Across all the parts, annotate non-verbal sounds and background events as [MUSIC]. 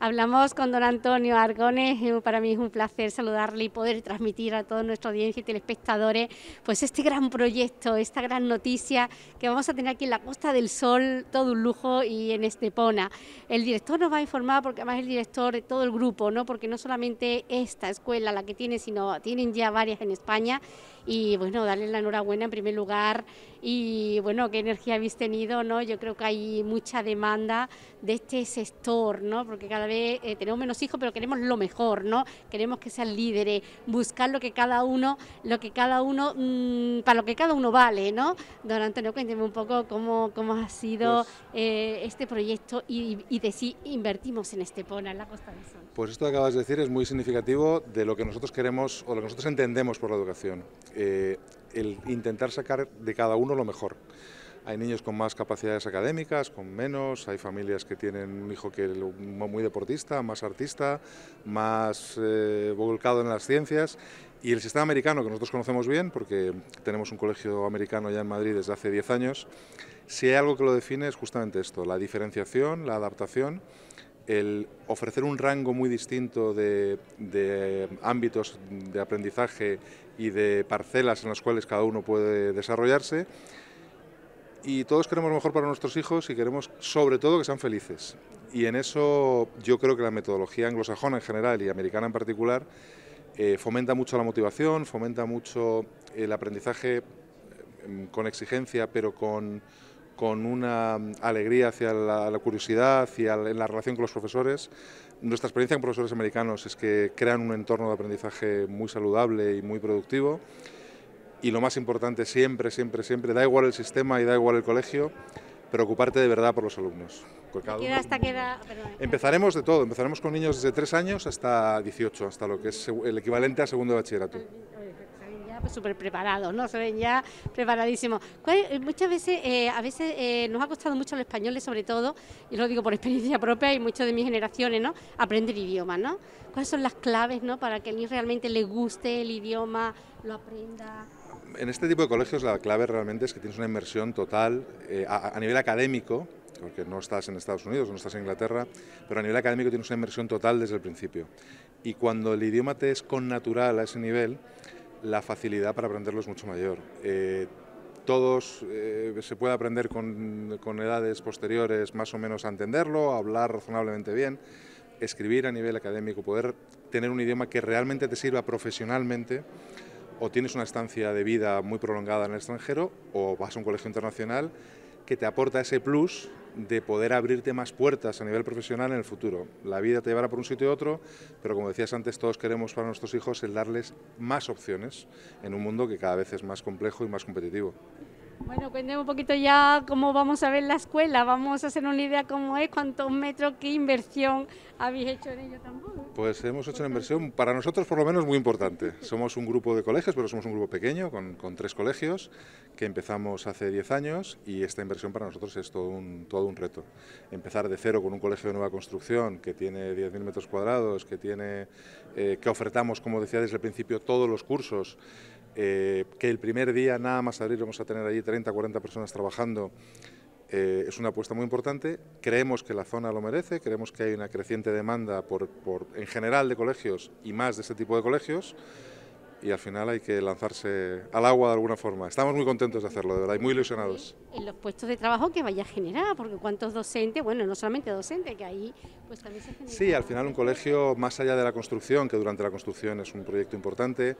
Hablamos con don Antonio Argones, para mí es un placer saludarle y poder transmitir a toda nuestra audiencia y telespectadores pues este gran proyecto, esta gran noticia que vamos a tener aquí en la Costa del Sol, todo un lujo y en Estepona. El director nos va a informar porque además es el director de todo el grupo, ¿no? porque no solamente esta escuela la que tiene, sino tienen ya varias en España y bueno, darle la enhorabuena en primer lugar y bueno, qué energía habéis tenido, ¿no? Yo creo que hay mucha demanda de este sector, ¿no? Porque cada eh, tenemos menos hijos, pero queremos lo mejor, ¿no? Queremos que sean líderes, buscar lo que cada uno, lo que cada uno, mm, para lo que cada uno vale, ¿no? Don Antonio, cuénteme un poco cómo, ha sido pues eh, este proyecto y, de si invertimos en Estepona, en la Costa del Sol. Pues esto que acabas de decir es muy significativo de lo que nosotros queremos o lo que nosotros entendemos por la educación. Eh, el intentar sacar de cada uno lo mejor. Hay niños con más capacidades académicas, con menos, hay familias que tienen un hijo que es muy deportista, más artista, más eh, volcado en las ciencias. Y el sistema americano, que nosotros conocemos bien, porque tenemos un colegio americano ya en Madrid desde hace 10 años, si hay algo que lo define es justamente esto, la diferenciación, la adaptación, el ofrecer un rango muy distinto de, de ámbitos de aprendizaje y de parcelas en las cuales cada uno puede desarrollarse y todos queremos lo mejor para nuestros hijos y queremos sobre todo que sean felices. Y en eso yo creo que la metodología anglosajona en general y americana en particular eh, fomenta mucho la motivación, fomenta mucho el aprendizaje em, con exigencia, pero con, una alegría hacia la, curiosidad, hacia en la relación con los profesores. Nuestra experiencia con profesores americanos es que crean un entorno de aprendizaje muy saludable y muy productivo y lo más importante siempre, siempre, siempre, da igual el sistema y da igual el colegio, preocuparte de verdad por los alumnos. empezaremos de todo, empezaremos con niños desde 3 años hasta 18, hasta lo que es el equivalente a segundo de bachillerato. Ya súper pues, preparados, ¿no? Se ven ya preparadísimos. Eh, muchas veces, eh, a veces eh, nos ha costado mucho los españoles, sobre todo, y lo digo por [LAUGHS] experiencia propia y mucho de mis generaciones, ¿no? Aprender idiomas, ¿no? ¿Cuáles son las claves, ¿no? Para que a mí realmente le guste el idioma, lo aprenda en este tipo de colegios la clave realmente es que tienes una inmersión total eh, a, nivel académico, porque no estás en Estados Unidos, no estás en Inglaterra, pero a nivel académico tienes una inmersión total desde el principio. Y cuando el idioma te es con natural a ese nivel, la facilidad para aprenderlo es mucho mayor. Eh, todos eh, se puede aprender con, con edades posteriores más o menos a entenderlo, a hablar razonablemente bien, escribir a nivel académico, poder tener un idioma que realmente te sirva profesionalmente o tienes una estancia de vida muy prolongada en el extranjero o vas a un colegio internacional que te aporta ese plus de poder abrirte más puertas a nivel profesional en el futuro. La vida te llevará por un sitio y otro, pero como decías antes, todos queremos para nuestros hijos el darles más opciones en un mundo que cada vez es más complejo y más competitivo. Bueno, cuénteme un poquito ya cómo vamos a ver la escuela, vamos a hacer una idea cómo es, cuántos metros, qué inversión habéis hecho en ello tampoco. Pues hemos hecho una inversión, para nosotros por lo menos muy importante. Somos un grupo de colegios, pero somos un grupo pequeño, con, tres colegios, que empezamos hace 10 años y esta inversión para nosotros es todo un, todo un reto. Empezar de cero con un colegio de nueva construcción que tiene 10.000 metros cuadrados, que, tiene, eh, que ofertamos, como decía desde el principio, todos los cursos, eh, que el primer día nada más abrir vamos a tener allí 30, 40 personas trabajando. Eh, es una apuesta muy importante, creemos que la zona lo merece, creemos que hay una creciente demanda por, por, en general de colegios y más de ese tipo de colegios y al final hay que lanzarse al agua de alguna forma. Estamos muy contentos de hacerlo, de verdad, y muy ilusionados. En los puestos de trabajo que vaya a generar, porque cuántos docentes, bueno, no solamente docentes, que ahí pues también se genera... Sí, al final un colegio, más allá de la construcción, que durante la construcción es un proyecto importante,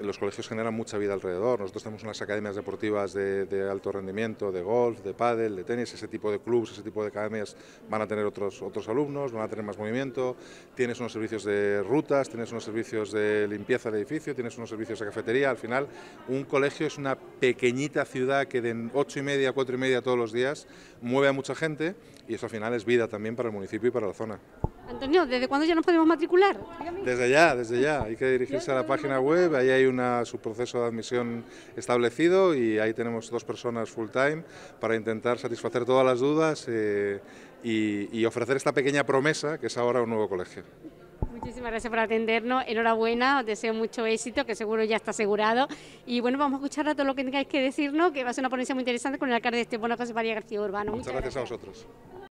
los colegios generan mucha vida alrededor. Nosotros tenemos unas academias deportivas de, alto rendimiento, de golf, de pádel, de tenis, ese tipo de clubes, ese tipo de academias van a tener otros, otros alumnos, van a tener más movimiento, tienes unos servicios de rutas, tienes unos servicios de limpieza de edificio, tienes unos servicios de cafetería. Al final, un colegio es una pequeñita ciudad que de 8 y media a 4 y media todos los días mueve a mucha gente y eso al final es vida también para el municipio y para la zona. Antonio, ¿desde cuándo ya nos podemos matricular? Desde ya, desde ya. Hay que dirigirse a la página web, ahí hay un su proceso de admisión establecido y ahí tenemos dos personas full time para intentar satisfacer todas las dudas eh, y, ofrecer esta pequeña promesa que es ahora un nuevo colegio. Muchísimas gracias por atendernos, enhorabuena, os deseo mucho éxito, que seguro ya está asegurado. Y bueno, vamos a escuchar a todo lo que tengáis que decirnos, que va a ser una ponencia muy interesante con el alcalde de Estepona, José María García Urbano. Muchas, gracias a vosotros.